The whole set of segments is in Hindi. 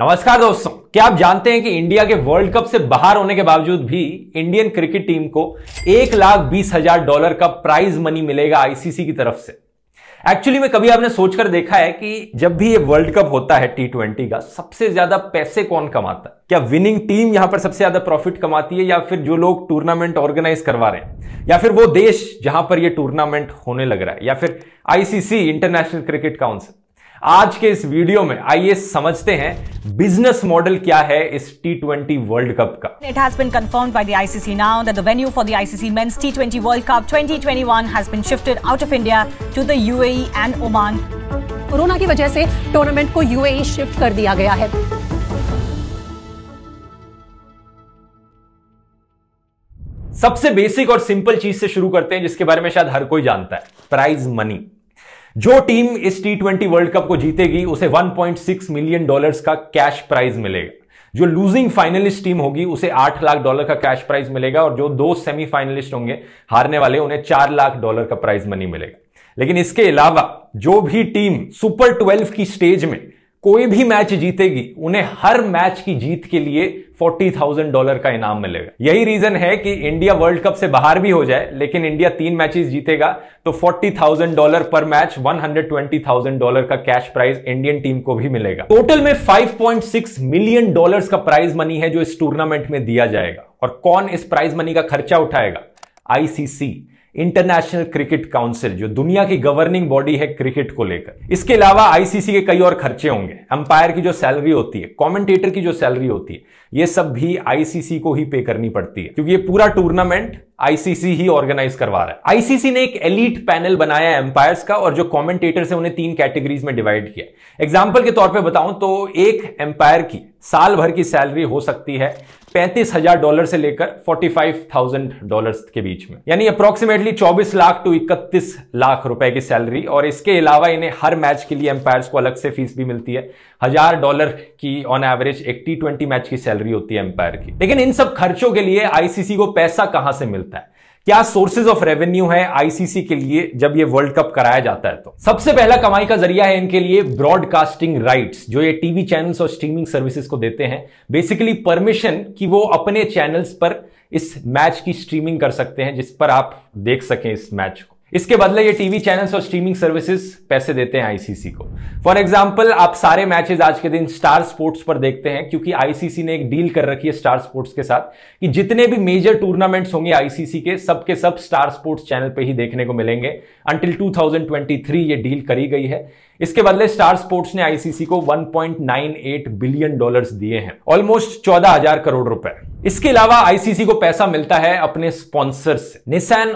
नमस्कार दोस्तों क्या आप जानते हैं कि इंडिया के वर्ल्ड कप से बाहर होने के बावजूद भी इंडियन क्रिकेट टीम को एक लाख बीस हजार डॉलर का प्राइज मनी मिलेगा आईसीसी की तरफ से एक्चुअली में कभी आपने सोचकर देखा है कि जब भी ये वर्ल्ड कप होता है टी ट्वेंटी का सबसे ज्यादा पैसे कौन कमाता है क्या विनिंग टीम यहां पर सबसे ज्यादा प्रॉफिट कमाती है या फिर जो लोग टूर्नामेंट ऑर्गेनाइज करवा रहे हैं या फिर वो देश जहां पर यह टूर्नामेंट होने लग रहा है या फिर आईसीसी इंटरनेशनल क्रिकेट काउंसिल आज के इस वीडियो में आइए समझते हैं बिजनेस मॉडल क्या है इस टी ट्वेंटी वर्ल्ड कप का it It has been confirmed by the ICC now that the venue for the ICC Men's T20 World Cup 2021 has been shifted out of India to the UAE and Oman corona की वजह से टूर्नामेंट को यूएई शिफ्ट e कर दिया गया है सबसे बेसिक और सिंपल चीज से शुरू करते हैं जिसके बारे में शायद हर कोई जानता है प्राइज मनी जो टीम इस टी ट्वेंटी वर्ल्ड कप को जीतेगी उसे 1.6 मिलियन डॉलर्स का कैश प्राइज मिलेगा जो लूजिंग फाइनलिस्ट टीम होगी उसे 8 लाख डॉलर का कैश प्राइज मिलेगा और जो दो सेमीफाइनलिस्ट होंगे हारने वाले उन्हें 4 लाख डॉलर का प्राइज मनी मिलेगा लेकिन इसके अलावा जो भी टीम सुपर ट्वेल्व की स्टेज में कोई भी मैच जीतेगी उन्हें हर मैच की जीत के लिए फोर्टी थाउजेंड डॉलर का इनाम मिलेगा यही रीजन है कि इंडिया वर्ल्ड कप से बाहर भी हो जाए लेकिन इंडिया तीन मैचेस जीतेगा तो फोर्टी थाउजेंड डॉलर पर match one hundred twenty thousand dollar का कैश प्राइज इंडियन टीम को भी मिलेगा टोटल में five point six million dollar का प्राइज मनी है जो इस टूर्नामेंट में दिया जाएगा और कौन इस प्राइज मनी का खर्चा उठाएगा आईसीसी इंटरनेशनल क्रिकेट काउंसिल जो दुनिया की गवर्निंग बॉडी है क्रिकेट को लेकर इसके अलावा आईसीसी के कई और खर्चे होंगे अंपायर की जो सैलरी होती है कमेंटेटर की जो सैलरी होती है ये सब भी आईसीसी को ही पे करनी पड़ती है क्योंकि ये पूरा टूर्नामेंट आईसीसी ही ऑर्गेनाइज करवा रहा है आईसीसी ने एक एलिट पैनल बनाया है एम्पायर्स का और जो कमेंटेटर्स है उन्हें तीन कैटेगरीज में डिवाइड किया एग्जाम्पल के तौर पे बताऊं तो एक एम्पायर की साल भर की सैलरी हो सकती है पैंतीस हजार डॉलर से लेकर फोर्टी फाइव थाउजेंड डॉलर के बीच में यानी अप्रोक्सीमेटली चौबीस लाख टू इकतीस लाख रुपए की सैलरी और इसके अलावा इन्हें हर मैच के लिए एम्पायर्स को अलग से फीस भी मिलती है हजार डॉलर की ऑन एवरेज एक टी ट्वेंटी मैच की सैलरी सैलरी होती है एम्पायर की लेकिन इन सब खर्चों के लिए आईसीसी को पैसा कहां से मिलता है क्या सोर्सेज ऑफ रेवेन्यू है आईसीसी के लिए जब ये वर्ल्ड कप कराया जाता है तो सबसे पहला कमाई का जरिया है इनके लिए ब्रॉडकास्टिंग राइट्स जो ये टीवी चैनल्स और स्ट्रीमिंग सर्विसेज को देते हैं बेसिकली परमिशन कि वो अपने चैनल्स पर इस मैच की स्ट्रीमिंग कर सकते हैं जिस पर आप देख सकें इस मैच को इसके बदले ये टीवी चैनल्स और स्ट्रीमिंग सर्विसेज पैसे देते हैं आईसीसी को फॉर एग्जाम्पल आप सारे मैचेस आज के दिन स्टार स्पोर्ट्स पर देखते हैं क्योंकि आईसीसी ने एक डील कर रखी है स्टार स्पोर्ट्स के साथ कि जितने भी मेजर टूर्नामेंट्स होंगे आईसीसी के सबके सब स्टार स्पोर्ट्स चैनल पर ही देखने को मिलेंगे अंटिल 2023 ये डील करी गई है इसके बदले स्टार स्पोर्ट्स ने आईसीसी को 1.98 बिलियन डॉलर्स दिए हैं ऑलमोस्ट चौदह करोड़ रुपए इसके अलावा आईसीसी को पैसा मिलता है अपने स्पॉन्सर्स से Nissan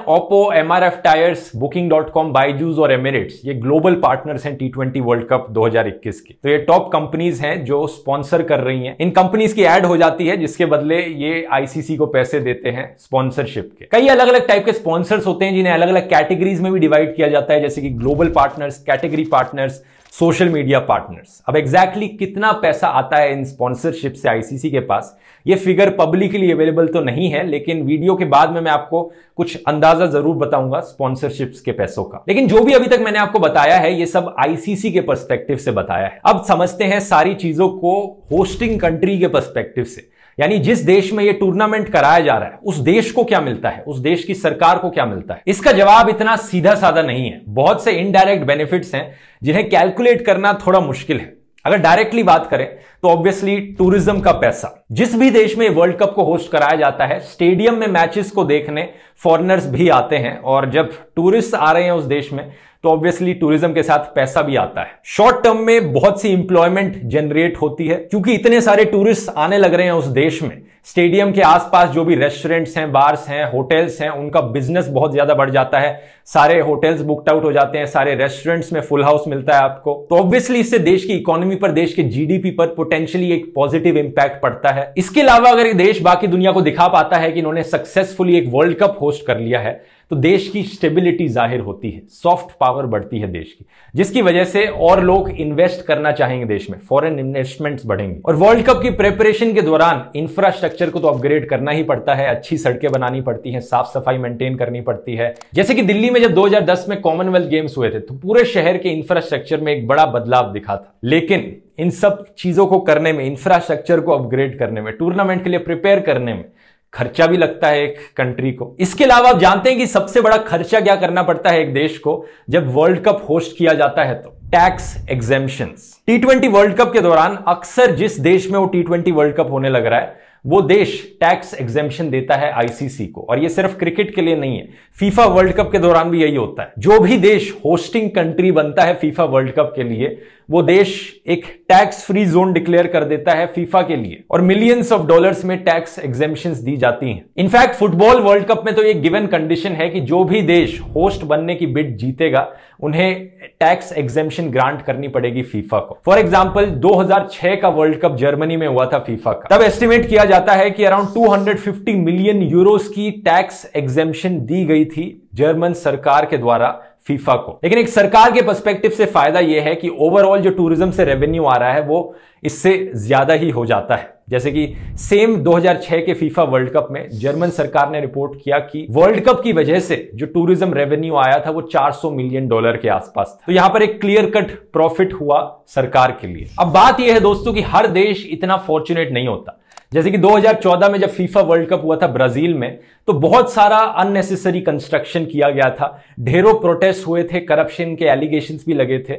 MRF tyres booking dot com Byju's और एमिरेट्स ये ग्लोबल पार्टनर्स हैं टी ट्वेंटी वर्ल्ड कप 2021 के तो ये टॉप कंपनीज हैं जो स्पॉन्सर कर रही हैं इन कंपनीज की एड हो जाती है जिसके बदले ये आईसीसी को पैसे देते हैं स्पॉन्सरशिप के कई अलग अलग टाइप के स्पॉन्सर्स होते हैं जिन्हें अलग अलग कैटेगरीज में भी डिवाइड किया जाता है जैसे कि global partners category partners social media partners अब एग्जैक्टली exactly कितना पैसा आता है इन स्पॉन्सरशिप से आईसीसी के पास ये फिगर पब्लिकली अवेलेबल तो नहीं है लेकिन वीडियो के बाद में मैं आपको कुछ अंदाजा जरूर बताऊंगा स्पॉन्सरशिप्स के पैसों का लेकिन जो भी अभी तक मैंने आपको बताया है ये सब आईसीसी के परस्पेक्टिव से बताया है अब समझते हैं सारी चीजों को होस्टिंग कंट्री के परस्पेक्टिव से यानी जिस देश में ये टूर्नामेंट कराया जा रहा है उस देश को क्या मिलता है उस देश की सरकार को क्या मिलता है इसका जवाब इतना सीधा साधा नहीं है बहुत से इनडायरेक्ट बेनिफिट्स हैं जिन्हें कैलकुलेट करना थोड़ा मुश्किल है अगर डायरेक्टली बात करें तो ऑब्वियसली टूरिज्म का पैसा जिस भी देश में वर्ल्ड कप को होस्ट कराया जाता है स्टेडियम में मैचेस को देखने फॉरेनर्स भी आते हैं और जब टूरिस्ट आ रहे हैं उस देश में तो ऑब्वियसली टूरिज्म के साथ पैसा भी आता है शॉर्ट टर्म में बहुत सी इंप्लॉयमेंट जनरेट होती है क्योंकि इतने सारे टूरिस्ट आने लग रहे हैं उस देश में स्टेडियम के आसपास जो भी रेस्टोरेंट्स हैं बार्स हैं होटल्स हैं उनका बिजनेस बहुत ज्यादा बढ़ जाता है सारे होटल्स बुकड आउट हो जाते हैं सारे रेस्टोरेंट्स में फुल हाउस मिलता है आपको तो ऑब्वियसली इससे देश की इकोनॉमी पर देश के जीडीपी पर पोटेंशियली एक पॉजिटिव इंपैक्ट पड़ता है इसके अलावा अगर देश बाकी दुनिया को दिखा पाता है कि इन्होंने सक्सेसफुली एक वर्ल्ड कप होस्ट कर लिया है तो देश की स्टेबिलिटी जाहिर होती है सॉफ्ट पावर बढ़ती है देश की जिसकी वजह से और लोग इन्वेस्ट करना चाहेंगे देश में फॉरेन इन्वेस्टमेंट्स बढ़ेंगे और वर्ल्ड कप की प्रेपरेशन के दौरान इंफ्रास्ट्रक्चर को तो अपग्रेड करना ही पड़ता है अच्छी सड़कें बनानी पड़ती हैं साफ सफाई मेंटेन करनी पड़ती है जैसे कि दिल्ली में जब 2010 में कॉमनवेल्थ गेम्स हुए थे तो पूरे शहर के इंफ्रास्ट्रक्चर में एक बड़ा बदलाव दिखा था लेकिन इन सब चीज़ों को करने में इंफ्रास्ट्रक्चर को अपग्रेड करने में टूर्नामेंट के लिए प्रिपेयर करने में खर्चा भी लगता है एक कंट्री को इसके अलावा आप जानते हैं कि सबसे बड़ा खर्चा क्या करना पड़ता है एक देश को जब वर्ल्ड कप होस्ट किया जाता है तो tax exemption T world cup के दौरान अक्सर जिस देश में वो टी वर्ल्ड कप होने लग रहा है वो देश टैक्स एग्जेम्पन देता है आईसीसी को और ये सिर्फ क्रिकेट के लिए नहीं है फीफा वर्ल्ड कप के दौरान भी यही होता है जो भी देश होस्टिंग कंट्री बनता है फीफा वर्ल्ड कप के लिए वो देश एक टैक्स फ्री जोन डिक्लेयर कर देता है फीफा के लिए और मिलियंस ऑफ डॉलर्स में टैक्स एग्जेम्पन दी जाती हैं इनफैक्ट फुटबॉल वर्ल्ड कप में तो ये गिवन कंडीशन है कि जो भी देश होस्ट बनने की बिट जीतेगा उन्हें टैक्स एग्जेम्पन ग्रांट करनी पड़ेगी फीफा को फॉर एग्जाम्पल 2006 का वर्ल्ड कप जर्मनी में हुआ था फीफा का तब एस्टिमेट किया जाता है कि अराउंड 250 मिलियन यूरोस की टैक्स एग्जेम्पन दी गई थी जर्मन सरकार के द्वारा फीफा को लेकिन एक सरकार के पर्सपेक्टिव से फायदा यह है कि ओवरऑल जो टूरिज्म से रेवेन्यू आ रहा है वो इससे ज्यादा ही हो जाता है जैसे कि सेम 2006 के फीफा वर्ल्ड कप में जर्मन सरकार ने रिपोर्ट किया कि वर्ल्ड कप की वजह से जो टूरिज्म रेवेन्यू आया था वो 400 मिलियन डॉलर के आसपास था तो यहां पर एक क्लियर कट प्रॉफिट हुआ सरकार के लिए अब बात यह है दोस्तों कि हर देश इतना फॉर्चुनेट नहीं होता जैसे कि 2014 में जब फीफा वर्ल्ड कप हुआ था ब्राजील में तो बहुत सारा अननेसेसरी कंस्ट्रक्शन किया गया था ढेरों प्रोटेस्ट हुए थे करप्शन के एलिगेशन भी लगे थे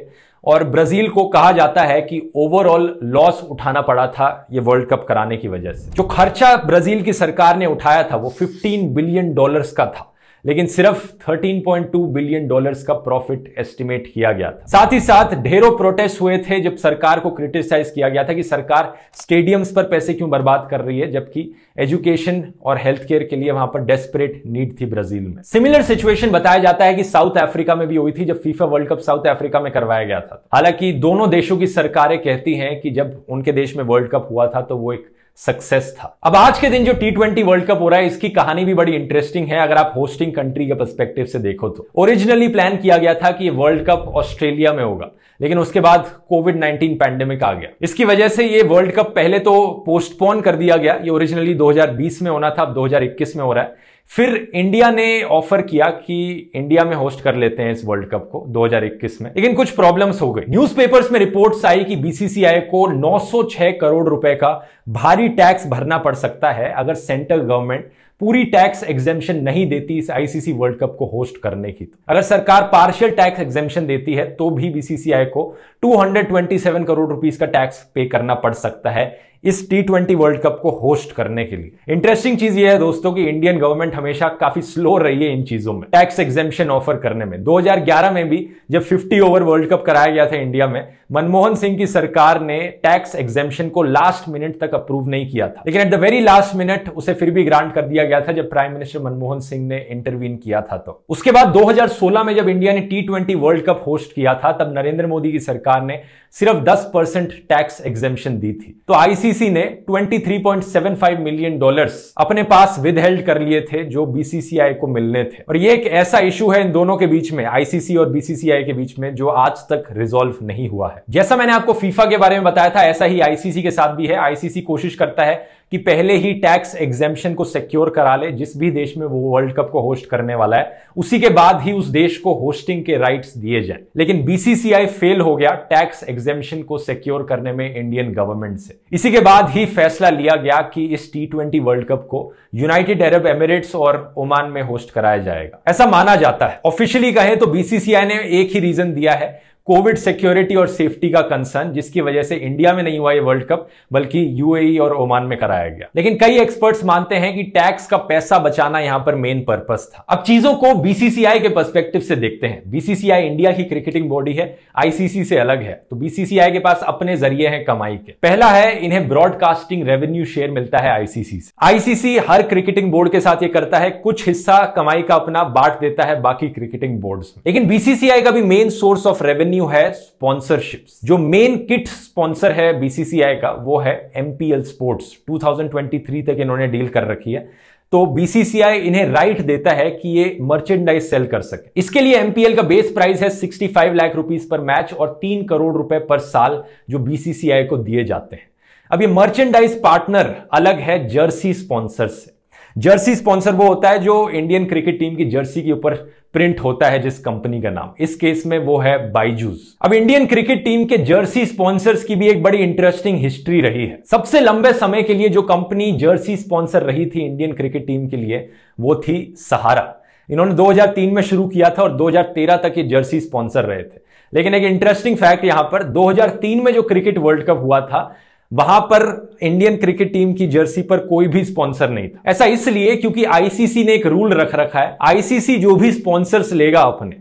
और ब्राजील को कहा जाता है कि ओवरऑल लॉस उठाना पड़ा था ये वर्ल्ड कप कराने की वजह से जो खर्चा ब्राजील की सरकार ने उठाया था वो 15 बिलियन डॉलर्स का था लेकिन सिर्फ 13.2 बिलियन डॉलर्स का प्रॉफिट एस्टिमेट किया गया था साथ ही साथ ढेरों प्रोटेस्ट हुए थे जब सरकार को क्रिटिसाइज किया गया था कि सरकार स्टेडियम्स पर पैसे क्यों बर्बाद कर रही है जबकि एजुकेशन और हेल्थ केयर के लिए वहां पर डेस्परेट नीड थी ब्राजील में सिमिलर सिचुएशन बताया जाता है कि साउथ अफ्रीका में भी हुई थी जब FIFA world cup South Africa में करवाया गया था हालांकि दोनों देशों की सरकारें कहती हैं कि जब उनके देश में वर्ल्ड कप हुआ था तो वो एक सक्सेस था अब आज के दिन जो टी ट्वेंटी वर्ल्ड कप हो रहा है इसकी कहानी भी बड़ी इंटरेस्टिंग है अगर आप होस्टिंग कंट्री के परस्पेक्टिव से देखो तो ओरिजिनली प्लान किया गया था कि वर्ल्ड कप ऑस्ट्रेलिया में होगा लेकिन उसके बाद कोविड 19 पैंडेमिक आ गया इसकी वजह से ये वर्ल्ड कप पहले तो पोस्टपोन कर दिया गया ये ओरिजिनली 2020 में होना था अब 2021 में हो रहा है फिर इंडिया ने ऑफर किया कि इंडिया में होस्ट कर लेते हैं इस वर्ल्ड कप को 2021 में लेकिन कुछ प्रॉब्लम्स हो गई न्यूज़पेपर्स में रिपोर्ट्स आई कि बीसीसीआई को 906 करोड़ रुपए का भारी टैक्स भरना पड़ सकता है अगर सेंट्रल गवर्नमेंट पूरी टैक्स एग्जेम्पन नहीं देती इस आईसीसी वर्ल्ड कप को होस्ट करने की तो अगर सरकार पार्शियल टैक्स एग्जेम्पन देती है तो भी बीसीसीआई को 227 करोड़ रुपीस का टैक्स पे करना पड़ सकता है इस टी ट्वेंटी वर्ल्ड कप को होस्ट करने के लिए इंटरेस्टिंग चीज यह है दोस्तों कि इंडियन गवर्नमेंट हमेशा काफी स्लो रही है इन चीजों में टैक्स एग्जेम्पन ऑफर करने में 2011 में भी जब 50 ओवर वर्ल्ड कप कराया गया था इंडिया में मनमोहन सिंह की सरकार ने टैक्स एग्जेम्पन को लास्ट मिनट तक अप्रूव नहीं किया था लेकिन at the very last minute उसे फिर भी ग्रांट कर दिया गया था जब प्राइम मिनिस्टर मनमोहन सिंह ने इंटरवीन किया था तो उसके बाद 2016 में जब इंडिया ने T twenty world cup host किया था तब नरेंद्र मोदी की सरकार ने सिर्फ 10 परसेंट टैक्स एग्जेम्पन दी थी तो आईसीसी ने 23.75 मिलियन डॉलर्स अपने पास विदहेल्ड कर लिए थे जो बीसीसीआई को मिलने थे और ये एक ऐसा इशू है इन दोनों के बीच में आईसीसी और बीसीसीआई के बीच में जो आज तक रिजोल्व नहीं हुआ है है जैसा मैंने आपको फीफा के बारे में बताया था ऐसा ही आईसीसी के साथ भी है आईसीसी कोशिश करता है कि पहले ही टैक्स एग्जेम्पशन को सिक्योर करा ले जिस भी देश में वो वर्ल्ड कप को होस्ट करने वाला है उसी के बाद ही उस देश को होस्टिंग के राइट्स दिए जाए लेकिन बीसीसीआई फेल हो गया टैक्स एग्जेम्पशन को सिक्योर करने में इंडियन गवर्नमेंट से इसी के बाद ही फैसला लिया गया कि इस टी वर्ल्ड कप को यूनाइटेड अरब एमिरेट्स और ओमान में होस्ट कराया जाएगा ऐसा माना जाता है ऑफिशियली कहें तो बीसीसीआई ने एक ही रीजन दिया है कोविड सिक्योरिटी और सेफ्टी का कंसर्न जिसकी वजह से इंडिया में नहीं हुआ ये वर्ल्ड कप बल्कि यूएई और ओमान में कराया गया लेकिन कई एक्सपर्ट्स मानते हैं कि टैक्स का पैसा बचाना यहां पर मेन पर्पस था अब चीजों को बीसीसीआई के पर्सपेक्टिव से देखते हैं बीसीसीआई इंडिया की क्रिकेटिंग बॉडी है आईसीसी से अलग है तो बीसीसीआई के पास अपने जरिए है कमाई के पहला है इन्हें ब्रॉडकास्टिंग रेवेन्यू शेयर मिलता है आईसीसी से आईसीसी हर क्रिकेटिंग बोर्ड के साथ ये करता है कुछ हिस्सा कमाई का अपना बांट देता है बाकी क्रिकेटिंग बोर्ड लेकिन बीसीसीआई का भी main source of revenue revenue है स्पॉन्सरशिप्स जो मेन किट स्पॉन्सर है बीसीसीआई का वो है एमपीएल स्पोर्ट्स 2023 तक इन्होंने डील कर रखी है तो बीसीसीआई इन्हें राइट देता है कि ये मर्चेंडाइज सेल कर सके इसके लिए एमपीएल का बेस प्राइस है 65 लाख रुपीस पर मैच और 3 करोड़ रुपए पर साल जो बीसीसीआई को दिए जाते हैं अब ये मर्चेंडाइज पार्टनर अलग है जर्सी स्पॉन्सर से जर्सी स्पॉन्सर वो होता है जो इंडियन क्रिकेट टीम की जर्सी के ऊपर प्रिंट होता है जिस कंपनी का नाम इस केस में वो है बाइजूस अब इंडियन क्रिकेट टीम के जर्सी स्पॉन्सर्स की भी एक बड़ी इंटरेस्टिंग हिस्ट्री रही है सबसे लंबे समय के लिए जो कंपनी जर्सी स्पॉन्सर रही थी इंडियन क्रिकेट टीम के लिए वो थी सहारा इन्होंने 2003 में शुरू किया था और 2013 तक ये जर्सी स्पॉन्सर रहे थे लेकिन एक इंटरेस्टिंग फैक्ट यहां पर 2003 में जो क्रिकेट वर्ल्ड कप हुआ था वहां पर इंडियन क्रिकेट टीम की जर्सी पर कोई भी स्पॉन्सर नहीं था ऐसा इसलिए क्योंकि आईसीसी ने एक रूल रख रखा है आईसीसी जो भी स्पॉन्सर्स लेगा अपने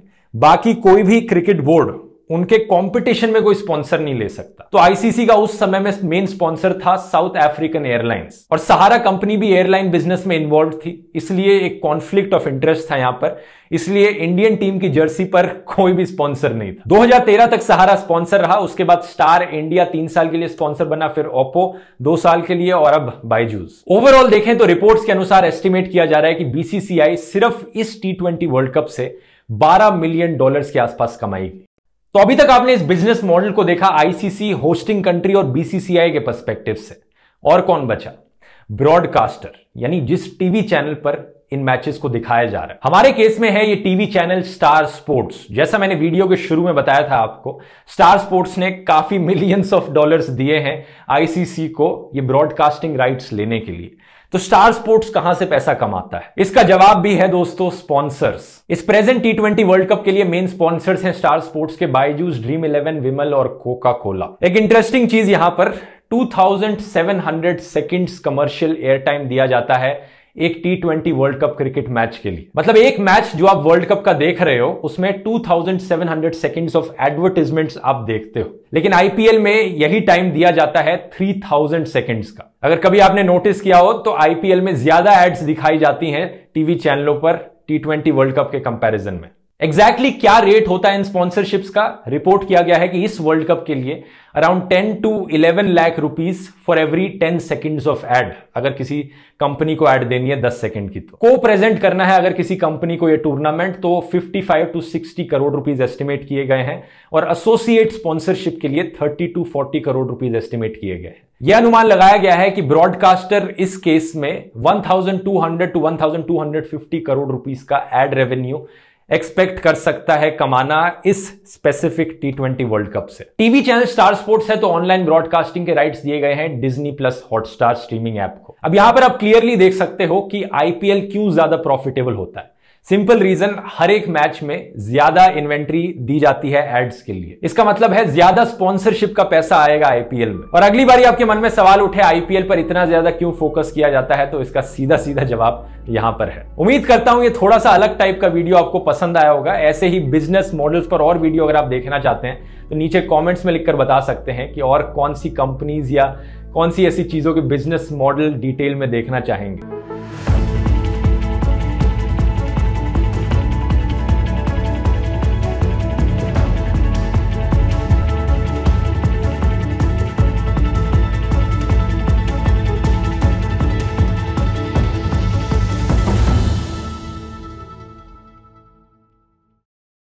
बाकी कोई भी क्रिकेट बोर्ड उनके कंपटीशन में कोई स्पॉन्सर नहीं ले सकता तो आईसीसी का उस समय में मेन स्पॉन्सर था साउथ अफ्रीकन एयरलाइंस और सहारा कंपनी भी एयरलाइन बिजनेस में इन्वॉल्व थी इसलिए एक कॉन्फ्लिक्ट ऑफ इंटरेस्ट था यहां पर इसलिए इंडियन टीम की जर्सी पर कोई भी स्पॉन्सर नहीं था 2013 तक सहारा स्पॉन्सर रहा उसके बाद स्टार इंडिया तीन साल के लिए स्पॉन्सर बना फिर ओप्पो दो साल के लिए और अब बाइजूस ओवरऑल देखें तो रिपोर्ट्स के अनुसार एस्टिमेट किया जा रहा है कि बीसीसीआई सिर्फ इस टी वर्ल्ड कप से 12 मिलियन डॉलर्स के आसपास कमाई तो अभी तक आपने इस बिजनेस मॉडल को देखा आईसीसी होस्टिंग कंट्री और बीसीसीआई के पर्सपेक्टिव से और कौन बचा ब्रॉडकास्टर यानी जिस टीवी चैनल पर इन मैचेस को दिखाया जा रहा है हमारे केस में है ये टीवी चैनल स्टार स्पोर्ट्स जैसा मैंने वीडियो के शुरू में बताया था आपको स्टार स्पोर्ट्स ने काफी मिलियंस ऑफ डॉलर्स दिए हैं आईसीसी को ये ब्रॉडकास्टिंग राइट्स लेने के लिए तो स्टार स्पोर्ट्स कहां से पैसा कमाता है इसका जवाब भी है दोस्तों स्पॉन्सर्स इस present T twenty world cup के लिए मेन स्पॉन्सर्स हैं स्टार स्पोर्ट्स के बायजूस ड्रीम इलेवन विमल और कोका कोला एक इंटरेस्टिंग चीज यहां पर 2700 सेकंड्स कमर्शियल एयर टाइम दिया जाता है एक T twenty world cup cricket match के लिए मतलब एक मैच जो आप वर्ल्ड कप का देख रहे हो उसमें 2700 सेकंड्स ऑफ एडवर्टीजमेंट्स आप देखते हो लेकिन आईपीएल में यही टाइम दिया जाता है 3000 सेकंड्स का अगर कभी आपने नोटिस किया हो तो आईपीएल में ज्यादा एड्स दिखाई जाती हैं टीवी चैनलों पर टी वर्ल्ड कप के कंपैरिजन में एग्जैक्टली exactly क्या रेट होता है इन स्पॉन्सरशिप्स का रिपोर्ट किया गया है कि इस वर्ल्ड कप के लिए around 10 to 11 lakh rupees for every 10 seconds of ad अगर किसी कंपनी को एड देनी है 10 सेकंड की तो को प्रेजेंट करना है अगर किसी कंपनी को ये टूर्नामेंट तो 55 टू 60 करोड़ रुपीस एस्टिमेट किए गए हैं और एसोसिएट स्पॉन्सरशिप के लिए 30 टू 40 करोड़ रुपीज एस्टिमेट किए गए हैं यह अनुमान लगाया गया है कि ब्रॉडकास्टर इस केस में 1200 टू 1250 करोड़ रुपीस का एड रेवेन्यू एक्सपेक्ट कर सकता है कमाना इस specific T twenty world cup से टीवी चैनल स्टार स्पोर्ट्स है तो ऑनलाइन ब्रॉडकास्टिंग के राइट्स दिए गए हैं Disney plus Hotstar streaming app को अब यहां पर आप क्लियरली देख सकते हो कि आईपीएल क्यों ज्यादा प्रॉफिटेबल होता है सिंपल रीजन हर एक मैच में ज्यादा इन्वेंट्री दी जाती है एड्स के लिए इसका मतलब है ज्यादा स्पॉन्सरशिप का पैसा आएगा आईपीएल में और अगली बारी आपके मन में सवाल उठे आईपीएल पर इतना ज्यादा क्यों फोकस किया जाता है तो इसका सीधा सीधा जवाब यहां पर है उम्मीद करता हूं ये थोड़ा सा अलग टाइप का वीडियो आपको पसंद आया होगा ऐसे ही बिजनेस मॉडल्स पर और वीडियो अगर आप देखना चाहते हैं तो नीचे कॉमेंट्स में लिखकर बता सकते हैं कि और कौन सी कंपनीज या कौन सी ऐसी चीजों के बिजनेस मॉडल डिटेल में देखना चाहेंगे